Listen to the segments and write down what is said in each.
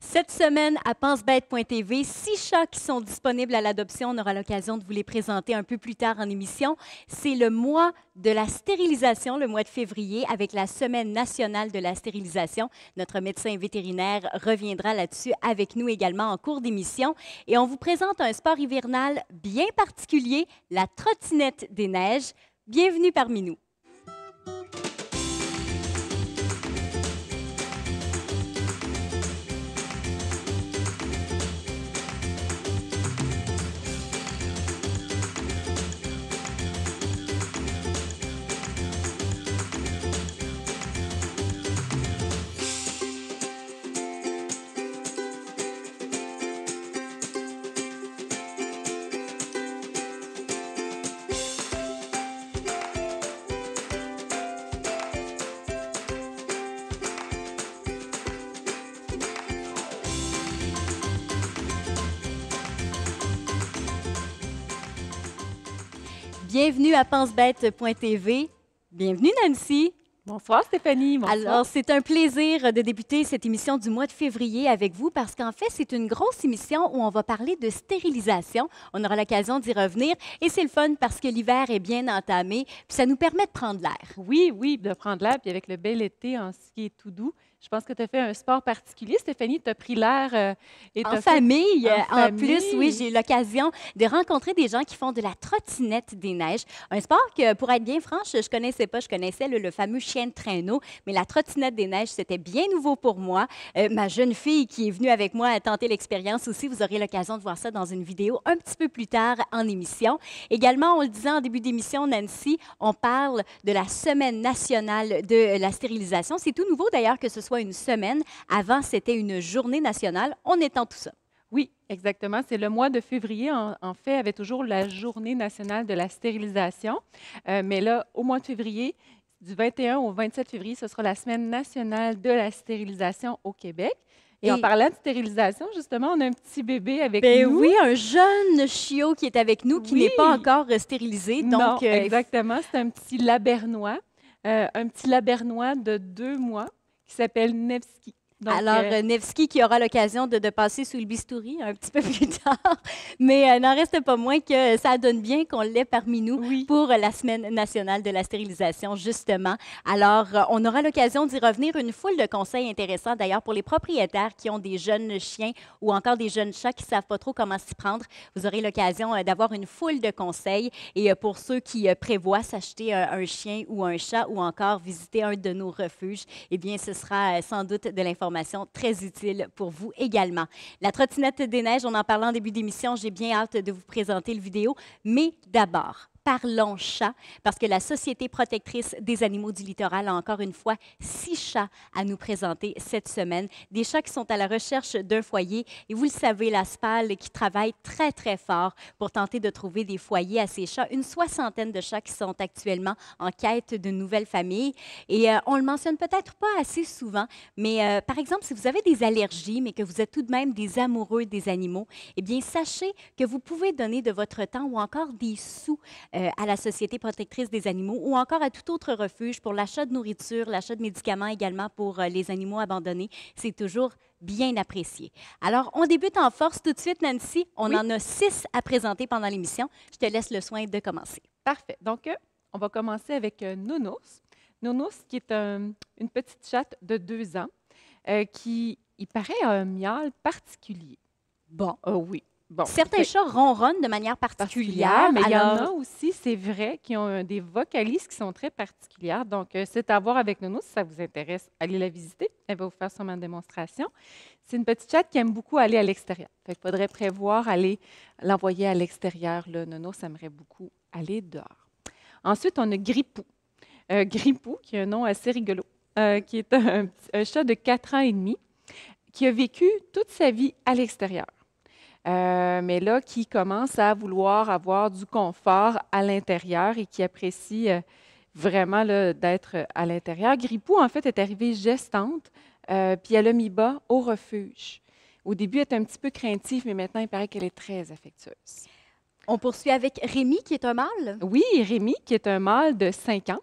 Cette semaine, à pensebête.tv, six chats qui sont disponibles à l'adoption. On aura l'occasion de vous les présenter un peu plus tard en émission. C'est le mois de la stérilisation, le mois de février, avec la Semaine nationale de la stérilisation. Notre médecin vétérinaire reviendra là-dessus avec nous également en cours d'émission. Et on vous présente un sport hivernal bien particulier, la trottinette des neiges. Bienvenue parmi nous. Bienvenue à pensebête.tv. Bienvenue, Nancy. Bonsoir Stéphanie. Alors, c'est un plaisir de débuter cette émission du mois de février avec vous parce qu'en fait, c'est une grosse émission où on va parler de stérilisation. On aura l'occasion d'y revenir et c'est le fun parce que l'hiver est bien entamé, puis ça nous permet de prendre l'air. Oui, oui, de prendre l'air, puis avec le bel été en qui est tout doux, je pense que tu as fait un sport particulier, Stéphanie. Tu as pris l'air euh, et en famille. En, plus, oui, j'ai eu l'occasion de rencontrer des gens qui font de la trottinette des neiges. Un sport que, pour être bien franche, je connaissais pas. Je connaissais le, fameux chien de traîneau, mais la trottinette des neiges, c'était bien nouveau pour moi. Euh, ma jeune fille qui est venue avec moi a tenté l'expérience aussi, vous aurez l'occasion de voir ça dans une vidéo un petit peu plus tard en émission. Également, on le disait en début d'émission, Nancy, on parle de la Semaine nationale de la stérilisation. C'est tout nouveau d'ailleurs que ce soit une semaine. Avant, c'était une journée nationale. On étend tout ça. Oui, exactement. C'est le mois de février, en, fait, avait toujours la journée nationale de la stérilisation. Euh, mais là, au mois de février, du 21 au 27 février, ce sera la semaine nationale de la stérilisation au Québec. Et, en parlant de stérilisation, justement, on a un petit bébé avec ben nous. Oui, un jeune chiot qui est avec nous, qui n'est pas encore euh, stérilisé. Donc, euh, exactement. C'est un petit labernois. un petit labernois de deux mois s'appelle Nevsky. Alors, euh, euh, Nevsky qui aura l'occasion de, passer sous le bistouri un petit peu plus tard, mais euh, n'en reste pas moins que ça donne bien qu'on l'ait parmi nous pour la Semaine nationale de la stérilisation, justement. Alors, on aura l'occasion d'y revenir. Une foule de conseils intéressants, d'ailleurs, pour les propriétaires qui ont des jeunes chiens ou encore des jeunes chats qui ne savent pas trop comment s'y prendre. Vous aurez l'occasion d'avoir une foule de conseils. Et pour ceux qui prévoient s'acheter un chien ou un chat ou encore visiter un de nos refuges, eh bien, ce sera sans doute de l'information très utile pour vous également. La trottinette des neiges, on en parlait en début d'émission, j'ai bien hâte de vous présenter le vidéo, mais d'abord, parlons chat, parce que la Société protectrice des animaux du littoral a encore une fois six chats à nous présenter cette semaine. Des chats qui sont à la recherche d'un foyer. Et vous le savez, la SPAL qui travaille très, très fort pour tenter de trouver des foyers à ces chats. Une soixantaine de chats qui sont actuellement en quête de nouvelles familles. Et euh, on le mentionne peut-être pas assez souvent, mais euh, par exemple, si vous avez des allergies, mais que vous êtes tout de même des amoureux des animaux, eh bien, sachez que vous pouvez donner de votre temps ou encore des sous euh, à la Société protectrice des animaux ou encore à tout autre refuge pour l'achat de nourriture, l'achat de médicaments également pour euh, les animaux abandonnés. C'est toujours bien apprécié. Alors, on débute en force tout de suite, Nancy. On en a six à présenter pendant l'émission. Je te laisse le soin de commencer. Parfait. Donc, euh, on va commencer avec Nounours. Nounours, qui est une petite chatte de deux ans, qui, il paraît, a un miaule particulier. Bon. Ah oui. Certains chats ronronnent de manière particulière. mais il y en a aussi, c'est vrai, qui ont euh, des vocalises qui sont très particulières. Donc, euh, c'est à voir avec Nono si ça vous intéresse. Allez la visiter. Elle va vous faire sûrement une démonstration. C'est une petite chatte qui aime beaucoup aller à l'extérieur. Il faudrait prévoir aller l'envoyer à l'extérieur. Nono, ça aimerait beaucoup aller dehors. Ensuite, on a Grippou. Euh, euh, qui est un nom assez rigolo, qui est un, un chat de 4 ans et demi qui a vécu toute sa vie à l'extérieur. Euh, mais là qui commence à vouloir avoir du confort à l'intérieur et qui apprécie euh, vraiment d'être à l'intérieur. Gripou, en fait, est arrivée gestante, euh, puis elle a mis bas au refuge. Au début, elle était un petit peu craintive, mais maintenant, il paraît qu'elle est très affectueuse. On poursuit avec Rémi, qui est un mâle. Oui, Rémi, qui est un mâle de 5 ans.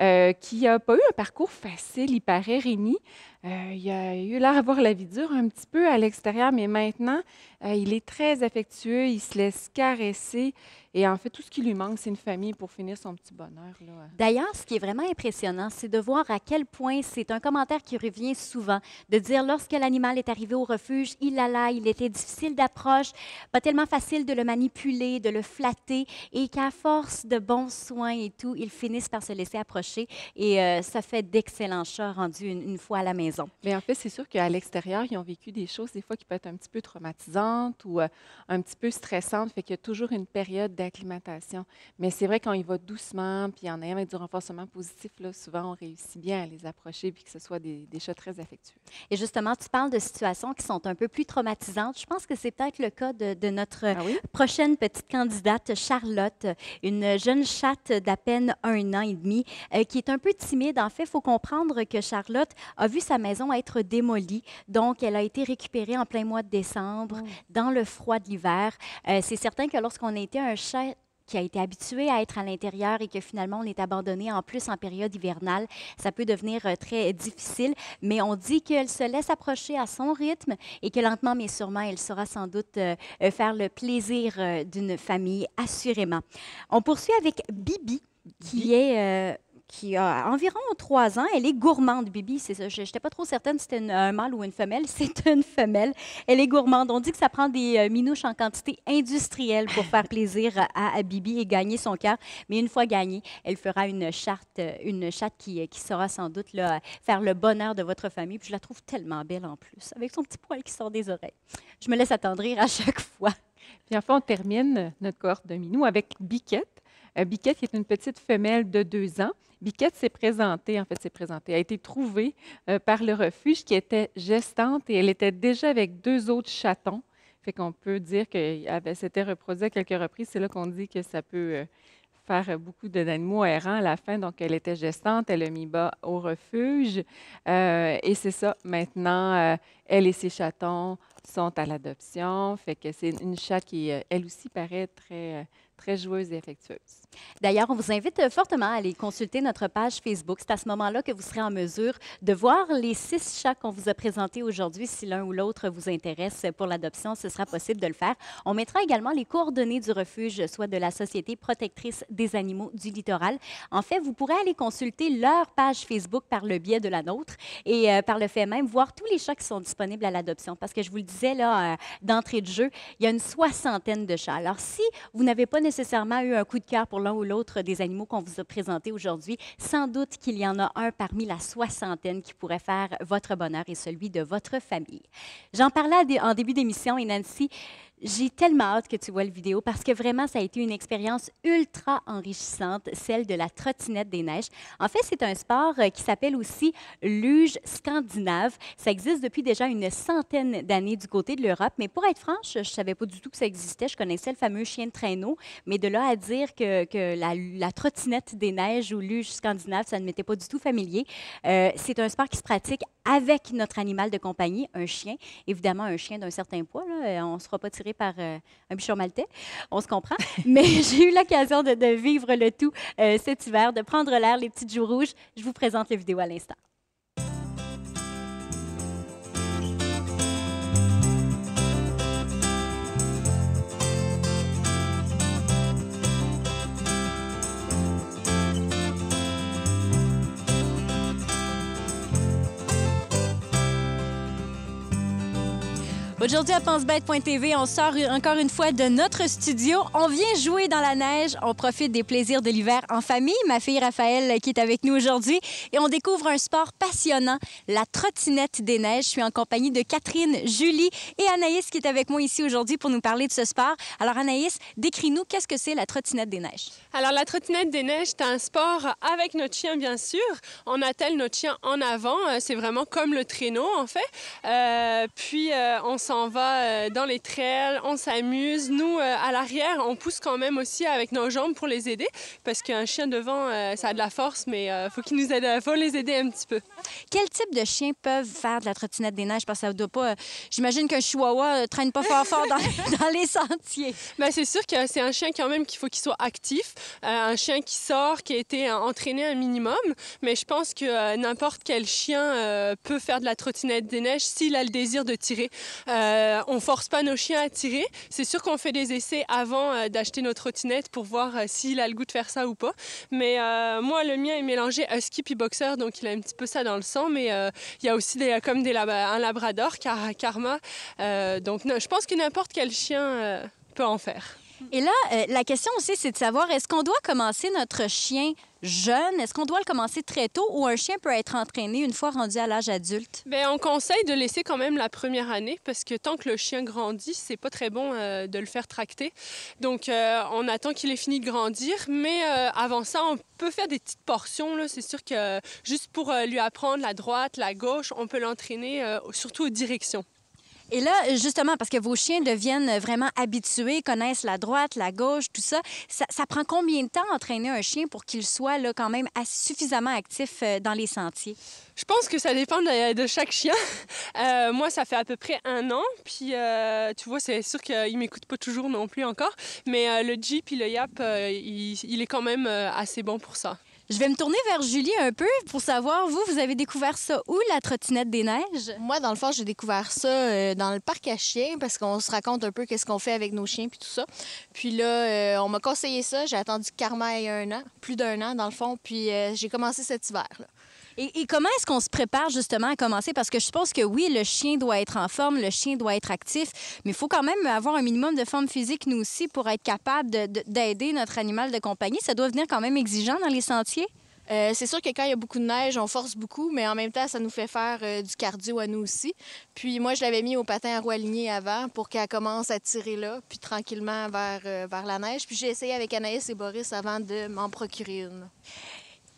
Euh, qui n'a pas eu un parcours facile, il paraît, Rémi. Euh, il a eu l'air d'avoir la vie dure un petit peu à l'extérieur, mais maintenant, euh, il est très affectueux, il se laisse caresser, et en fait, tout ce qui lui manque, c'est une famille pour finir son petit bonheur. D'ailleurs, ce qui est vraiment impressionnant, c'est de voir à quel point c'est un commentaire qui revient souvent, de dire lorsque l'animal est arrivé au refuge, il alla, il était difficile d'approche, pas tellement facile de le manipuler, de le flatter, et qu'à force de bons soins et tout, ils finissent par se laisser approcher. Et euh, ça fait d'excellents chats rendus une, fois à la maison. Mais en fait, c'est sûr qu'à l'extérieur, ils ont vécu des choses des fois qui peuvent être un petit peu traumatisantes ou euh, un petit peu stressantes, fait qu'il y a toujours une période d'acclimatation. Mais c'est vrai qu'on y va doucement, puis en ayant avec du renforcement positif, là, souvent on réussit bien à les approcher, puis que ce soit des, des chats très affectueux. Et justement, tu parles de situations qui sont un peu plus traumatisantes. Je pense que c'est peut-être le cas de, de notre ah prochaine petite candidate, Charlotte, une jeune chatte d'à peine un an et demi, euh, qui est un peu timide. En fait, il faut comprendre que Charlotte a vu sa maison être démolie. Donc, elle a été récupérée en plein mois de décembre, oh. dans le froid de l'hiver. Euh, c'est certain que lorsqu'on a été un qui a été habituée à être à l'intérieur et que finalement on est abandonné en plus en période hivernale, ça peut devenir euh, très difficile. Mais on dit qu'elle se laisse approcher à son rythme et que lentement mais sûrement, elle saura sans doute euh, euh, faire le plaisir d'une famille, assurément. On poursuit avec Bibi, qui est qui a environ trois ans. Elle est gourmande, Bibi. C'est je n'étais pas trop certaine si c'était un mâle ou une femelle. C'est une femelle. Elle est gourmande. On dit que ça prend des euh, minouches en quantité industrielle pour faire plaisir à, Bibi et gagner son cœur. Mais une fois gagnée, elle fera une charte, euh, une chatte qui, euh, qui saura sans doute là, faire le bonheur de votre famille. je la trouve tellement belle en plus, avec son petit poil qui sort des oreilles. Je me laisse attendrir à chaque fois. Puis enfin, on termine notre cohorte de Minou avec Biquette. Biquette, qui est une petite femelle de deux ans. Biquette s'est présentée, en fait, s'est présentée, a été trouvée euh, par le refuge qui était gestante et elle était déjà avec deux autres chatons. Fait qu'on peut dire qu'elle s'était reproduite à quelques reprises. C'est là qu'on dit que ça peut euh, faire beaucoup d'animaux errants à la fin. Donc, elle était gestante, elle a mis bas au refuge. Euh, et c'est ça, maintenant, elle et ses chatons sont à l'adoption. Fait que c'est une chatte qui, elle aussi, paraît très, très joueuse et affectueuse. D'ailleurs, on vous invite euh, fortement à aller consulter notre page Facebook. C'est à ce moment-là que vous serez en mesure de voir les six chats qu'on vous a présentés aujourd'hui. Si l'un ou l'autre vous intéresse pour l'adoption, ce sera possible de le faire. On mettra également les coordonnées du refuge, soit de la Société protectrice des animaux du littoral. En fait, vous pourrez aller consulter leur page Facebook par le biais de la nôtre et euh, par le fait même voir tous les chats qui sont disponibles à l'adoption. Parce que je vous le disais là, euh, d'entrée de jeu, il y a une soixantaine de chats. Alors, si vous n'avez pas nécessairement eu un coup de cœur pour l'un ou l'autre des animaux qu'on vous a présentés aujourd'hui, sans doute qu'il y en a un parmi la soixantaine qui pourrait faire votre bonheur et celui de votre famille. J'en parlais en début d'émission et Nancy, j'ai tellement hâte que tu vois la vidéo parce que vraiment, ça a été une expérience ultra enrichissante, celle de la trottinette des neiges. En fait, c'est un sport euh, qui s'appelle aussi luge scandinave. Ça existe depuis déjà une centaine d'années du côté de l'Europe, mais pour être franche, je ne savais pas du tout que ça existait. Je connaissais le fameux chien de traîneau, mais de là à dire que, la, trottinette des neiges ou luge scandinave, ça ne m'était pas du tout familier. Euh, c'est un sport qui se pratique avec notre animal de compagnie, un chien, évidemment un chien d'un certain poids, euh, on ne sera pas tiré par euh, un bichon maltais, on se comprend, mais j'ai eu l'occasion de, vivre le tout euh, cet hiver, de prendre l'air, les petites joues rouges. Je vous présente les vidéos à l'instant. Aujourd'hui à PenseBête.tv, on sort encore une fois de notre studio. On vient jouer dans la neige, on profite des plaisirs de l'hiver en famille. Ma fille Raphaël euh, qui est avec nous aujourd'hui et on découvre un sport passionnant, la trottinette des neiges. Je suis en compagnie de Catherine, Julie et Anaïs qui est avec moi ici aujourd'hui pour nous parler de ce sport. Alors Anaïs, décris-nous qu'est-ce que c'est la trottinette des neiges. Alors la trottinette des neiges, c'est un sport avec notre chien bien sûr. On attelle notre chien en avant, euh, c'est vraiment comme le traîneau en fait. Euh, puis on on on va euh, dans les trails, on s'amuse. Nous, euh, à l'arrière, on pousse quand même aussi avec nos jambes pour les aider parce qu'un chien devant, euh, ça a de la force, mais faut qu'il nous aide, faut les aider un petit peu. Quel type de chien peuvent faire de la trottinette des neiges? Parce que ça doit pas... J'imagine qu'un chihuahua traîne pas fort fort dans, les sentiers. Bien, c'est sûr que c'est un chien quand même qu'il faut qu'il soit actif, un chien qui sort, qui a été entraîné un minimum, mais je pense que n'importe quel chien peut faire de la trottinette des neiges s'il a le désir de tirer on euh, on force pas nos chiens à tirer. C'est sûr qu'on fait des essais avant euh, d'acheter notre trottinette pour voir euh, s'il a le goût de faire ça ou pas. Mais moi, le mien est mélangé à skippy boxer, donc il a un petit peu ça dans le sang. Mais il y a aussi comme un labrador, karma. donc je pense que n'importe quel chien peut en faire. Et là, euh, la question aussi, c'est de savoir, est-ce qu'on doit commencer notre chien jeune? Est-ce qu'on doit le commencer très tôt ou un chien peut être entraîné une fois rendu à l'âge adulte? Bien, on conseille de laisser quand même la première année parce que tant que le chien grandit, c'est pas très bon euh, de le faire tracter. Donc, euh, on attend qu'il ait fini de grandir, mais avant ça, on peut faire des petites portions. C'est sûr que juste pour lui apprendre la droite, la gauche, on peut l'entraîner surtout aux directions. Et là, justement, parce que vos chiens deviennent vraiment habitués, connaissent la droite, la gauche, tout ça, ça, prend combien de temps entraîner un chien pour qu'il soit quand même suffisamment actif euh, dans les sentiers? Je pense que ça dépend de, chaque chien. Euh, moi, ça fait à peu près un an. Puis, euh, tu vois, c'est sûr qu'il ne m'écoute pas toujours non plus encore. Mais le Jeep et le Yap, il, est quand même assez bon pour ça. Je vais me tourner vers Julie un peu pour savoir, vous, vous avez découvert ça où, la trottinette des neiges? Moi, dans le fond, j'ai découvert ça euh, dans le parc à chiens parce qu'on se raconte un peu qu'est-ce qu'on fait avec nos chiens puis tout ça. Puis là, euh, on m'a conseillé ça. J'ai attendu Karma il y a un an, plus d'un an dans le fond, puis euh, j'ai commencé cet hiver. Là. Et, comment est-ce qu'on se prépare justement à commencer? Parce que je suppose que oui, le chien doit être en forme, le chien doit être actif, mais il faut quand même avoir un minimum de forme physique, nous aussi, pour être capable d'aider notre animal de compagnie. Ça doit venir quand même exigeant dans les sentiers? Euh, c'est sûr que quand il y a beaucoup de neige, on force beaucoup, mais en même temps, ça nous fait faire euh, du cardio à nous aussi. Puis moi, je l'avais mis au patin à roues alignées avant pour qu'elle commence à tirer là, puis tranquillement vers, euh, vers la neige. Puis j'ai essayé avec Anaïs et Boris avant de m'en procurer une.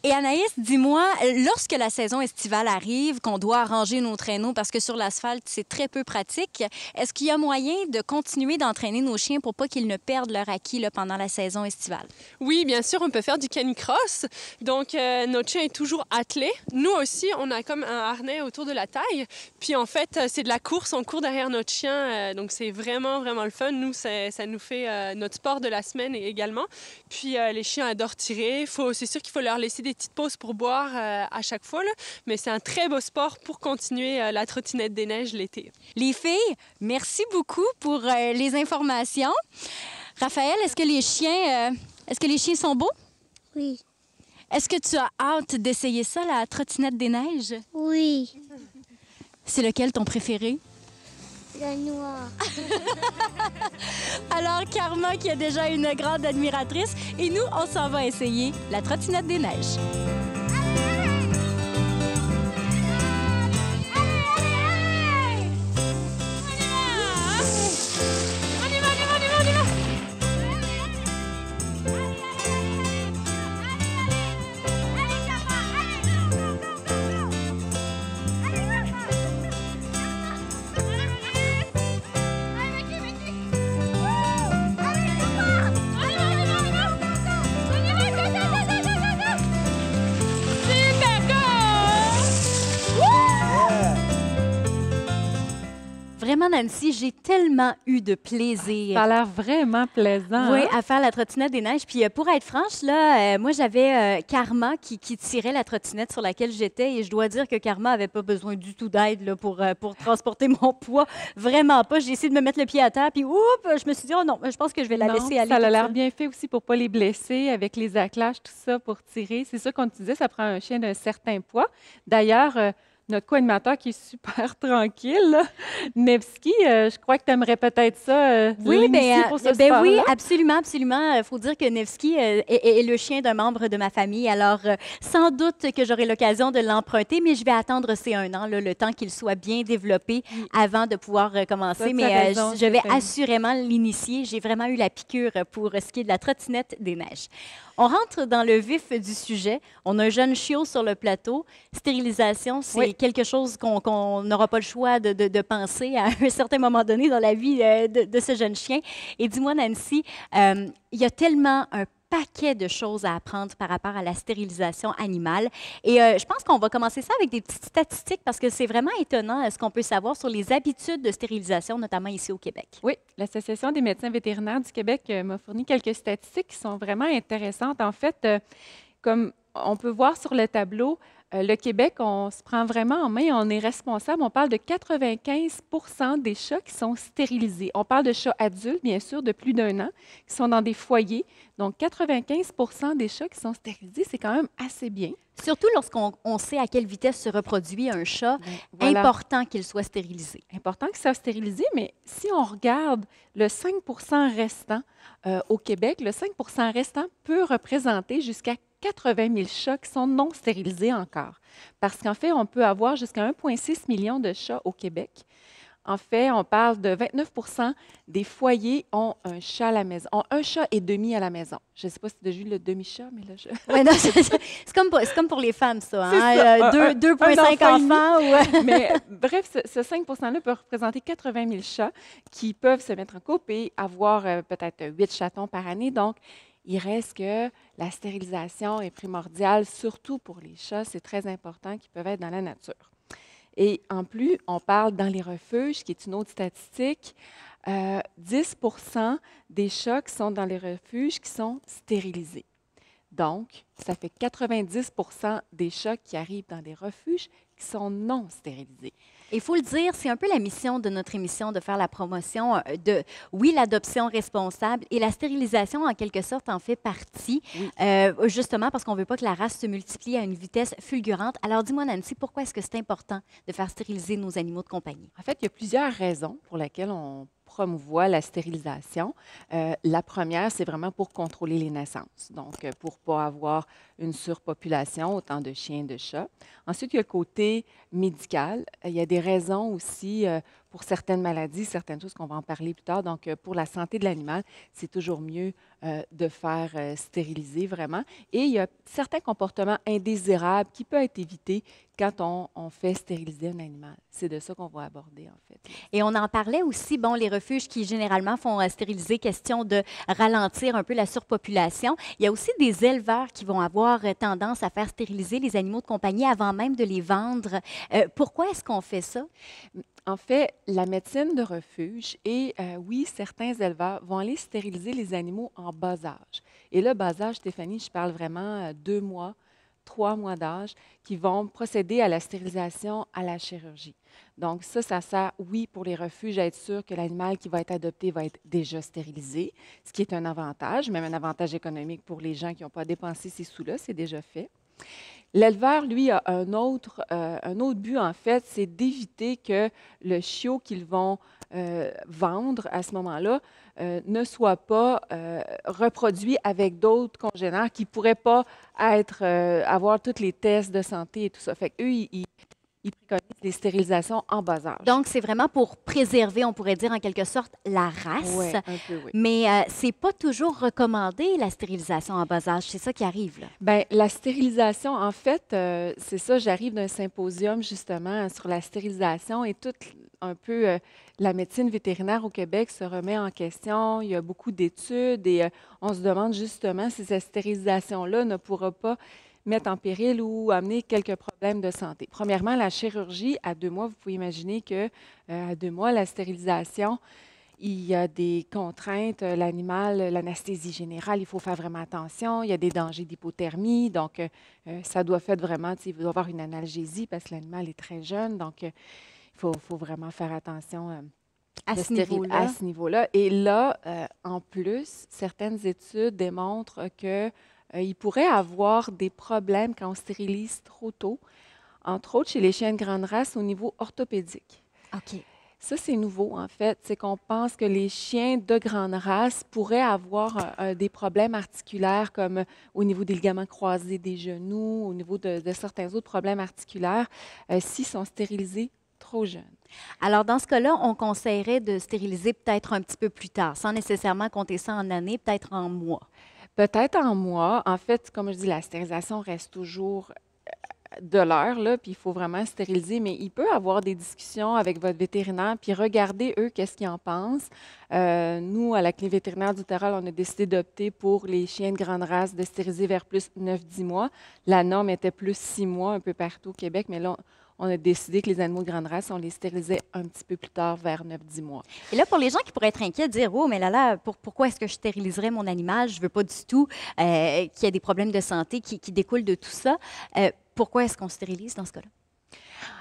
Et Anaïs, dis-moi, lorsque la saison estivale arrive, qu'on doit arranger nos traîneaux parce que sur l'asphalte, c'est très peu pratique, est-ce qu'il y a moyen de continuer d'entraîner nos chiens pour pas qu'ils ne perdent leur acquis là, pendant la saison estivale? Oui, bien sûr, on peut faire du canicross. Donc, euh, notre chien est toujours attelé. Nous aussi, on a comme un harnais autour de la taille. Puis, en fait, euh, c'est de la course. On court derrière notre chien. Euh, donc, c'est vraiment, vraiment le fun. Nous, ça nous fait notre sport de la semaine également. Puis, les chiens adorent tirer. c'est sûr qu'il faut leur laisser des petites pauses pour boire euh, à chaque fois, mais c'est un très beau sport pour continuer euh, la trottinette des neiges l'été. Les filles, merci beaucoup pour euh, les informations. Raphaël, est-ce que les chiens, est-ce que les chiens sont beaux? Oui. Est-ce que tu as hâte d'essayer ça, la trottinette des neiges? Oui. C'est lequel ton préféré? Le noir. Alors, Karma, qui est déjà une grande admiratrice, et nous, on s'en va essayer la trottinette des neiges. eu de plaisir. Ça a l'air vraiment plaisant. Oui, hein? à faire la trottinette des neiges. Puis euh, pour être franche, là, euh, moi, j'avais euh, Karma qui, tirait la trottinette sur laquelle j'étais et je dois dire que Karma avait pas besoin du tout d'aide pour, pour transporter mon poids. Vraiment pas. J'ai essayé de me mettre le pied à terre puis oups, je me suis dit, oh non, je pense que je vais la laisser aller. Ça a l'air bien fait aussi pour pas les blesser avec les acclages, tout ça pour tirer. C'est ça qu'on te disait, ça prend un chien d'un certain poids. D'ailleurs, notre co-animateur qui est super tranquille. Nevsky, euh, je crois que tu aimerais peut-être ça. Euh, oui, mais ben, euh, pour ce ben oui, absolument, absolument. Il faut dire que Nevsky est, le chien d'un membre de ma famille. Alors, sans doute que j'aurai l'occasion de l'emprunter, mais je vais attendre ces un an, le temps qu'il soit bien développé avant de pouvoir commencer. mais je vais assurément l'initier. J'ai vraiment eu la piqûre pour ce qui est de la trottinette des neiges. On rentre dans le vif du sujet. On a un jeune chiot sur le plateau. Stérilisation, c'est quelque chose qu'on n'aura pas le choix de, penser à un certain moment donné dans la vie euh, de, ce jeune chien. Et dis-moi, Nancy, euh, il y a tellement un paquet de choses à apprendre par rapport à la stérilisation animale. Et euh, je pense qu'on va commencer ça avec des petites statistiques parce que c'est vraiment étonnant euh, ce qu'on peut savoir sur les habitudes de stérilisation, notamment ici au Québec. Oui, l'Association des médecins vétérinaires du Québec euh, m'a fourni quelques statistiques qui sont vraiment intéressantes. En fait, comme on peut voir sur le tableau, euh, le Québec, on se prend vraiment en main, on est responsable. On parle de 95 des chats qui sont stérilisés. On parle de chats adultes, bien sûr, de plus d'un an, qui sont dans des foyers. Donc, 95 des chats qui sont stérilisés, c'est quand même assez bien. Surtout lorsqu'on sait à quelle vitesse se reproduit un chat, ben, important qu'il soit stérilisé. Important qu'il soit stérilisé, mais si on regarde le 5 restant euh, au Québec, le 5 restant peut représenter jusqu'à 80 000 chats qui sont non stérilisés encore. Parce qu'en fait, on peut avoir jusqu'à 1,6 million de chats au Québec. En fait, on parle de 29 des foyers ont un chat à la maison, ont un chat et demi à la maison. Je ne sais pas si c'est de juste le demi-chat, mais là, c'est, comme pour, les femmes, ça. 2,5 hein. euh, enfants. mais bref, ce, 5 %-là peut représenter 80 000 chats qui peuvent se mettre en couple et avoir euh, peut-être 8 chatons par année. Donc, il reste que la stérilisation est primordiale, surtout pour les chats. C'est très important qu'ils peuvent être dans la nature. Et en plus, on parle dans les refuges, qui est une autre statistique, 10 euh, des chats qui sont dans les refuges qui sont stérilisés. Donc, ça fait 90 des chats qui arrivent dans des refuges qui sont non stérilisés. Il faut le dire, c'est un peu la mission de notre émission de faire la promotion euh, de, oui, l'adoption responsable et la stérilisation, en quelque sorte, en fait partie, euh, justement parce qu'on ne veut pas que la race se multiplie à une vitesse fulgurante. Alors dis-moi, Nancy, pourquoi est-ce que c'est important de faire stériliser nos animaux de compagnie? En fait, il y a plusieurs raisons pour lesquelles on promouvoit la stérilisation. Euh, la première, c'est vraiment pour contrôler les naissances, donc pour pas avoir une surpopulation, autant de chiens, de chats. Ensuite, il y a le côté médical. Euh, il y a des raisons aussi euh, pour certaines maladies, certaines choses qu'on va en parler plus tard. Donc, euh, pour la santé de l'animal, c'est toujours mieux de faire stériliser vraiment. Et il y a certains comportements indésirables qui peuvent être évités quand on, fait stériliser un animal. C'est de ça qu'on va aborder, en fait. Et on en parlait aussi, bon, les refuges qui généralement font stériliser, question de ralentir un peu la surpopulation. Il y a aussi des éleveurs qui vont avoir euh, tendance à faire stériliser les animaux de compagnie avant même de les vendre. Euh, pourquoi est-ce qu'on fait ça? En fait, la médecine de refuge et euh, oui, certains éleveurs vont aller stériliser les animaux en bas âge. Et le bas âge, Stéphanie, je parle vraiment deux mois trois mois d'âge qui vont procéder à la stérilisation, à la chirurgie. Donc ça, ça sert, oui, pour les refuges, à être sûr que l'animal qui va être adopté va être déjà stérilisé, ce qui est un avantage, même un avantage économique pour les gens qui n'ont pas dépensé ces sous-là, c'est déjà fait. L'éleveur, lui, a un autre, euh, un autre but, en fait, c'est d'éviter que le chiot qu'ils vont euh, vendre à ce moment-là euh, ne soit pas reproduits reproduit avec d'autres congénères qui ne pourraient pas être, euh, avoir tous les tests de santé et tout ça. Fait eux il préconise les stérilisations en bas âge. Donc, c'est vraiment pour préserver, on pourrait dire en quelque sorte, la race. un peu, oui. Mais ce euh, c'est pas toujours recommandé, la stérilisation en bas âge. C'est ça qui arrive. Là. Bien, la stérilisation, en fait, euh, c'est ça. J'arrive d'un symposium, justement, sur la stérilisation et toute un peu euh, la médecine vétérinaire au Québec se remet en question. Il y a beaucoup d'études et on se demande justement si cette stérilisation-là ne pourra pas mettre en péril ou amener quelques problèmes de santé. Premièrement, la chirurgie à deux mois, vous pouvez imaginer que euh, à deux mois, la stérilisation, il y a des contraintes, euh, l'animal, l'anesthésie générale, il faut faire vraiment attention, il y a des dangers d'hypothermie, donc euh, ça doit faire vraiment, il doit y avoir une analgésie parce que l'animal est très jeune, donc il faut, vraiment faire attention à, ce à, ce niveau-là. Et là, en plus, certaines études démontrent que euh, il pourrait avoir des problèmes quand on stérilise trop tôt, entre autres chez les chiens de grande race au niveau orthopédique. OK. Ça, c'est nouveau, en fait. C'est qu'on pense que les chiens de grande race pourraient avoir euh, euh, des problèmes articulaires comme au niveau des ligaments croisés des genoux, au niveau de, certains autres problèmes articulaires, s'ils sont stérilisés trop jeunes. Alors, dans ce cas-là, on conseillerait de stériliser peut-être un petit peu plus tard, sans nécessairement compter ça en années, peut-être en mois. Peut-être en moi. En fait, comme je dis, la stérilisation reste toujours euh, de l'heure, puis il faut vraiment stériliser, mais il peut avoir des discussions avec votre vétérinaire, puis regarder eux qu'est-ce qu'ils en pensent. Euh, nous, à la clinique vétérinaire du Terrol, on a décidé d'opter pour les chiens de grande race de stériliser vers plus 9-10 mois. La norme était plus 6 mois un peu partout au Québec, mais là, on a décidé que les animaux de grande race, on les stérilisait un petit peu plus tard, vers 9-10 mois. Et là, pour les gens qui pourraient être inquiets, dire Oh, mais là, là, pourquoi est-ce que je stériliserais mon animal Je ne veux pas du tout euh, qu'il y ait des problèmes de santé qui, découlent de tout ça. Euh, pourquoi est-ce qu'on stérilise dans ce cas-là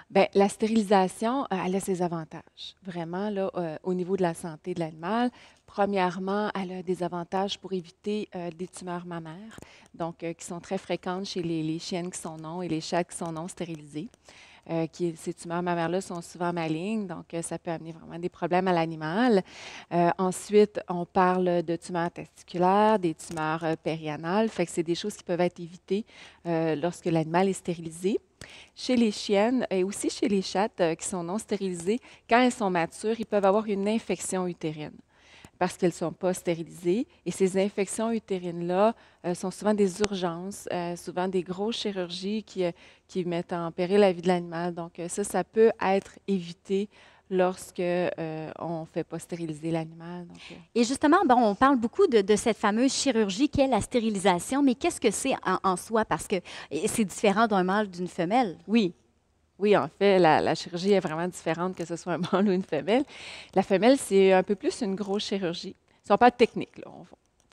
Bien, la stérilisation, euh, elle a ses avantages, vraiment, là, au niveau de la santé de l'animal. Premièrement, elle a des avantages pour éviter des tumeurs mammaires, donc qui sont très fréquentes chez les, les, chiennes qui sont non et les chats qui sont non stérilisés. Euh, ces tumeurs mammaires-là sont souvent malignes, donc euh, ça peut amener vraiment des problèmes à l'animal. Euh, ensuite, on parle de tumeurs testiculaires, des tumeurs périanales, fait que c'est des choses qui peuvent être évitées lorsque l'animal est stérilisé chez les chiennes et aussi chez les chattes qui sont non stérilisées, quand elles sont matures, ils peuvent avoir une infection utérine parce qu'elles ne sont pas stérilisées. Et ces infections utérines-là euh, sont souvent des urgences, euh, souvent des grosses chirurgies qui, euh, qui, mettent en péril la vie de l'animal. Donc ça, ça peut être évité lorsque on fait pas stériliser l'animal. Et justement, bon, on parle beaucoup de, cette fameuse chirurgie qui est la stérilisation, mais qu'est-ce que c'est en, en, soi? Parce que c'est différent d'un mâle d'une femelle. Oui, oui, en fait, la, chirurgie est vraiment différente que ce soit un mâle ou une femelle. La femelle, c'est un peu plus une grosse chirurgie. Ils sont pas techniques, là.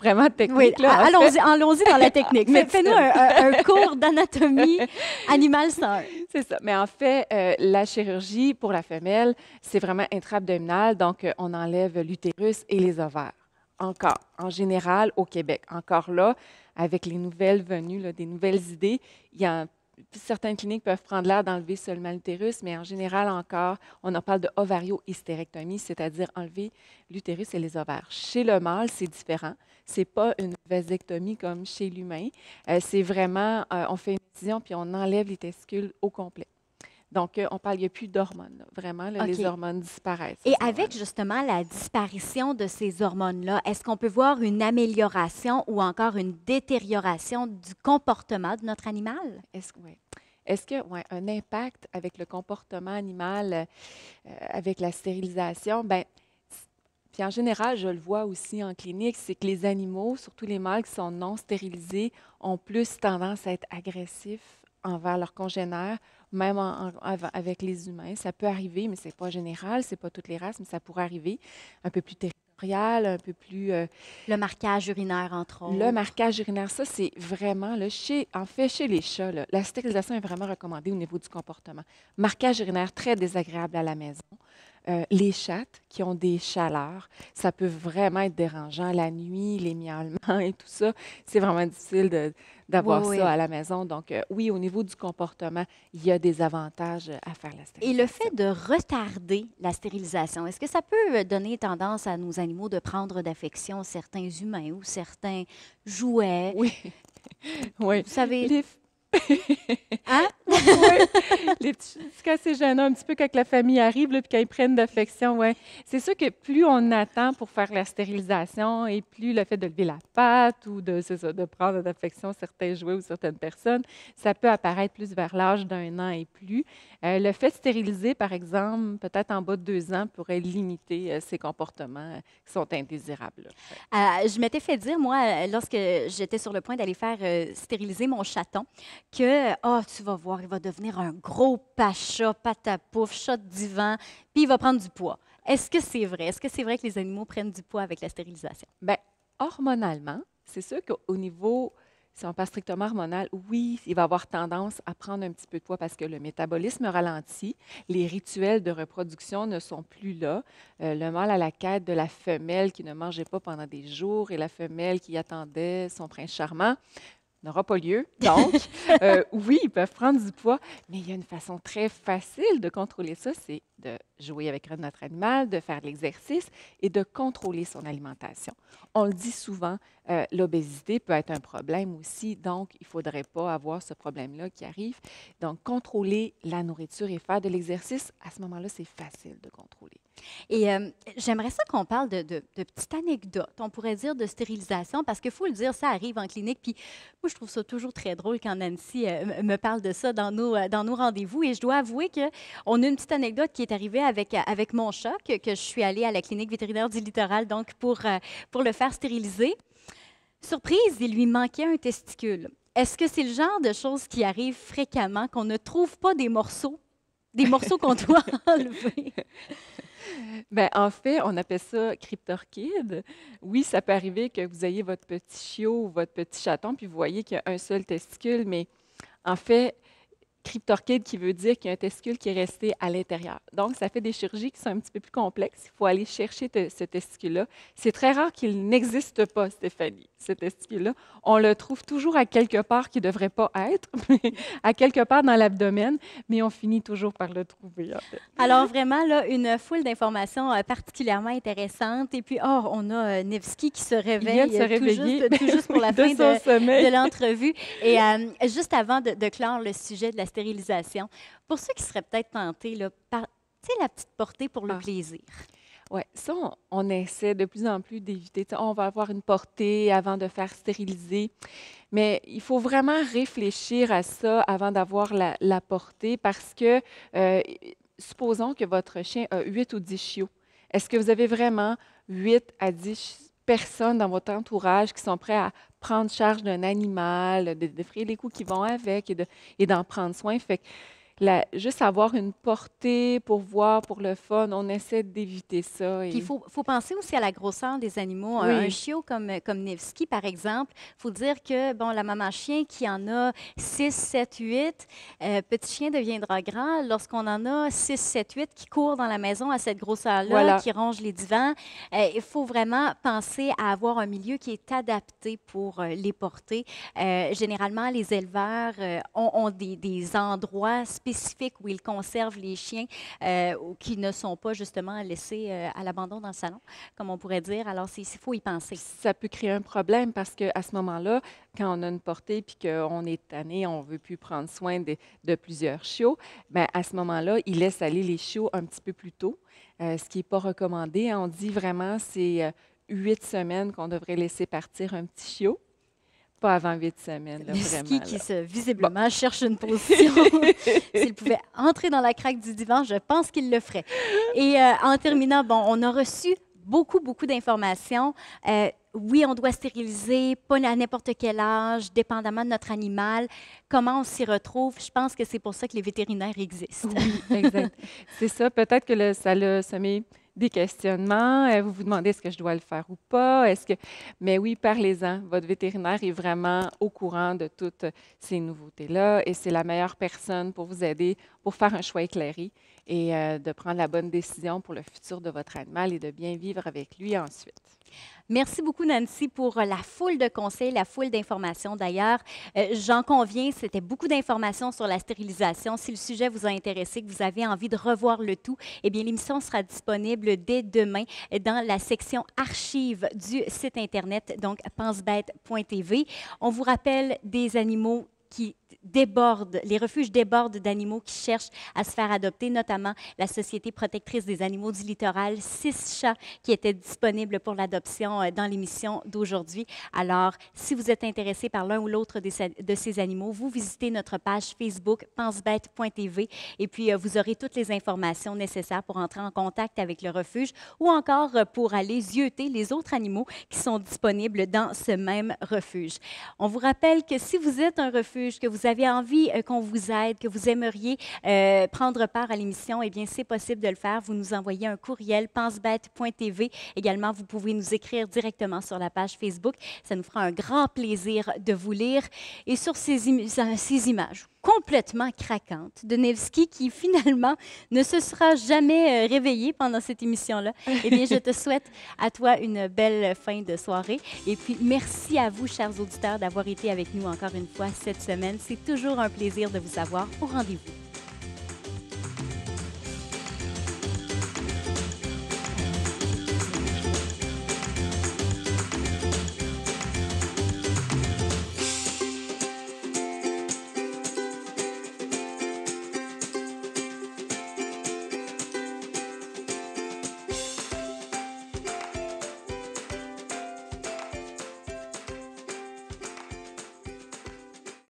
vraiment technique. Oui, allons-y, dans la technique. Fais-nous un, cours d'anatomie animale ça. C'est ça. Mais en fait, euh, la chirurgie pour la femelle, c'est vraiment intra-abdominal. Donc, euh, on enlève l'utérus et les ovaires. Encore, en général, au Québec. Encore là, avec les nouvelles venues, là, des nouvelles idées, il y a certaines cliniques peuvent prendre l'air d'enlever seulement l'utérus, mais en général encore, on en parle de ovario-hystérectomie, c'est-à-dire enlever l'utérus et les ovaires. Chez le mâle, c'est différent. C'est pas une vasectomie comme chez l'humain. Euh, c'est vraiment, euh, on fait une incision puis on enlève les testicules au complet. Donc, euh, on parle, il n'y a plus d'hormones. Vraiment, les hormones disparaissent. Et avec justement la disparition de ces hormones-là, est-ce qu'on peut voir une amélioration ou encore une détérioration du comportement de notre animal? Est-ce que oui. est un impact avec le comportement animal, euh, avec la stérilisation? Bien, puis en général, je le vois aussi en clinique, c'est que les animaux, surtout les mâles qui sont non stérilisés, ont plus tendance à être agressifs envers leurs congénères, même avec les humains. Ça peut arriver, mais ce n'est pas général, ce n'est pas toutes les races, mais ça pourrait arriver. Un peu plus territorial, un peu plus... Euh, le marquage urinaire, entre autres. Le marquage urinaire, ça, c'est vraiment, là, chez, en fait, chez les chats, la stérilisation est vraiment recommandée au niveau du comportement. Marquage urinaire très désagréable à la maison. Euh, les chattes qui ont des chaleurs, ça peut vraiment être dérangeant la nuit, les miaulements et tout ça. C'est vraiment difficile de, d'avoir ça à la maison. Donc, euh, oui, au niveau du comportement, il y a des avantages à faire la stérilisation. Et le fait de retarder la stérilisation, est-ce que ça peut euh, donner tendance à nos animaux de prendre d'affection certains humains ou certains jouets? Oui. oui. Vous savez. hein? C'est petits, cas, gênant un petit peu quand la famille arrive, là, puis qu'ils prennent d'affection. Ouais. C'est sûr que plus on attend pour faire la stérilisation et plus le fait de lever la patte ou de, de prendre d'affection certains jouets ou certaines personnes, ça peut apparaître plus vers l'âge d'un an et plus. Euh, le fait de stériliser, par exemple, peut-être en bas de deux ans, pourrait limiter euh, ces comportements euh, qui sont indésirables. je m'étais fait dire, moi, lorsque j'étais sur le point d'aller faire stériliser mon chaton, que, oh, tu vas voir, il va devenir un gros pacha, patapouf, chat de divan, puis il va prendre du poids. Est-ce que c'est vrai? Est-ce que c'est vrai que les animaux prennent du poids avec la stérilisation? Bien, hormonalement, c'est sûr qu'au niveau si on passe strictement hormonal, oui, il va avoir tendance à prendre un petit peu de poids parce que le métabolisme ralentit, les rituels de reproduction ne sont plus là. Euh, le mâle à la quête de la femelle qui ne mangeait pas pendant des jours et la femelle qui attendait son prince charmant n'aura pas lieu. Donc, euh, oui, ils peuvent prendre du poids, mais il y a une façon très facile de contrôler ça, c'est de jouer avec notre animal, de faire de l'exercice et de contrôler son alimentation. On le dit souvent, euh, l'obésité peut être un problème aussi, donc il ne faudrait pas avoir ce problème-là qui arrive. Donc, contrôler la nourriture et faire de l'exercice, à ce moment-là, c'est facile de contrôler. Et euh, j'aimerais ça qu'on parle de, petites anecdotes, on pourrait dire de stérilisation, parce qu'il faut le dire, ça arrive en clinique. Puis moi, je trouve ça toujours très drôle quand Nancy euh, me parle de ça dans nos, dans nos rendez-vous. Et je dois avouer qu'on a une petite anecdote qui est est arrivé avec, euh, avec mon chat, que, je suis allée à la clinique vétérinaire du littoral donc pour, euh, pour le faire stériliser. Surprise, il lui manquait un testicule. Est-ce que c'est le genre de choses qui arrivent fréquemment, qu'on ne trouve pas des morceaux, des morceaux qu'on doit enlever? ben en fait, on appelle ça cryptorchide. Oui, ça peut arriver que vous ayez votre petit chiot ou votre petit chaton, puis vous voyez qu'il y a un seul testicule, mais en fait, cryptorchide qui veut dire qu'il y a un testicule qui est resté à l'intérieur. Donc, ça fait des chirurgies qui sont un petit peu plus complexes. Il faut aller chercher ce testicule-là. C'est très rare qu'il n'existe pas, Stéphanie, ce testicule-là. On le trouve toujours à quelque part qui ne devrait pas être, à quelque part dans l'abdomen, mais on finit toujours par le trouver. Alors, vraiment, là, une foule d'informations euh, particulièrement intéressantes. Et puis, oh, on a euh, Nevsky qui se réveille euh, tout, juste, pour la fin de, de l'entrevue. Et juste avant de, de clore le sujet de la stérilisation. Pour ceux qui seraient peut-être tentés, là, par, la petite portée pour le ah. plaisir. Oui, ça, on, essaie de plus en plus d'éviter. On va avoir une portée avant de faire stériliser. Mais il faut vraiment réfléchir à ça avant d'avoir la, portée parce que, euh, supposons que votre chien a 8 ou 10 chiots. Est-ce que vous avez vraiment 8 à 10 personnes dans votre entourage qui sont prêts à prendre charge d'un animal, de, les coups qui vont avec et d'en prendre soin juste avoir une portée pour voir, pour le fun, on essaie d'éviter ça. il faut, penser aussi à la grosseur des animaux. Un, chiot comme, comme Nevsky, par exemple, il faut dire que bon, la maman chien qui en a 6, 7, 8, petit chien deviendra grand. Lorsqu'on en a 6, 7, 8 qui courent dans la maison à cette grosseur-là, qui rongent les divans, euh, il faut vraiment penser à avoir un milieu qui est adapté pour euh, les porter. Euh, généralement, les éleveurs ont, des, des endroits spécifiques où ils conservent les chiens euh, qui ne sont pas justement laissés euh, à l'abandon dans le salon, comme on pourrait dire. Alors, il faut y penser. Ça peut créer un problème parce qu'à ce moment-là, quand on a une portée puis qu'on est tanné, on ne veut plus prendre soin de, plusieurs chiots, bien, à ce moment-là, il laisse aller les chiots un petit peu plus tôt, euh, ce qui n'est pas recommandé. Hein. On dit vraiment c'est huit semaines qu'on devrait laisser partir un petit chiot. Pas avant huit semaines, ski qui, Se, visiblement, cherche une position. S'il pouvait entrer dans la craque du divan, je pense qu'il le ferait. Et euh, en terminant, bon, on a reçu beaucoup, beaucoup d'informations. Euh, oui, on doit stériliser, pas à n'importe quel âge, dépendamment de notre animal. Comment on s'y retrouve? Je pense que c'est pour ça que les vétérinaires existent. oui, exact. c'est ça. Peut-être que le, ça met des questionnements. Euh, vous vous demandez est-ce que je dois le faire ou pas. Est-ce que... Mais oui, parlez-en. Votre vétérinaire est vraiment au courant de toutes ces nouveautés-là et c'est la meilleure personne pour vous aider pour faire un choix éclairé et euh, de prendre la bonne décision pour le futur de votre animal et de bien vivre avec lui ensuite. Merci beaucoup, Nancy, pour euh, la foule de conseils, la foule d'informations. D'ailleurs, euh, j'en conviens, c'était beaucoup d'informations sur la stérilisation. Si le sujet vous a intéressé, que vous avez envie de revoir le tout, eh bien, l'émission sera disponible dès demain dans la section archives du site Internet, donc pensebête.tv. On vous rappelle des animaux qui débordent, les refuges débordent d'animaux qui cherchent à se faire adopter, notamment la Société protectrice des animaux du littoral, six chats qui étaient disponibles pour l'adoption euh, dans l'émission d'aujourd'hui. Alors, si vous êtes intéressé par l'un ou l'autre de ces animaux, vous visitez notre page Facebook pensebête.tv et puis euh, vous aurez toutes les informations nécessaires pour entrer en contact avec le refuge ou encore euh, pour aller yeuter les autres animaux qui sont disponibles dans ce même refuge. On vous rappelle que si vous êtes un refuge, que vous vous avez envie euh, qu'on vous aide, que vous aimeriez euh, prendre part à l'émission, eh bien, c'est possible de le faire. Vous nous envoyez un courriel, pensebête.tv. Également, vous pouvez nous écrire directement sur la page Facebook. Ça nous fera un grand plaisir de vous lire. Et sur ces images, complètement craquante de Nevsky qui finalement ne se sera jamais euh, réveillé pendant cette émission-là. Eh bien, je te souhaite à toi une belle fin de soirée. Et puis, merci à vous, chers auditeurs, d'avoir été avec nous encore une fois cette semaine. C'est toujours un plaisir de vous avoir au rendez-vous.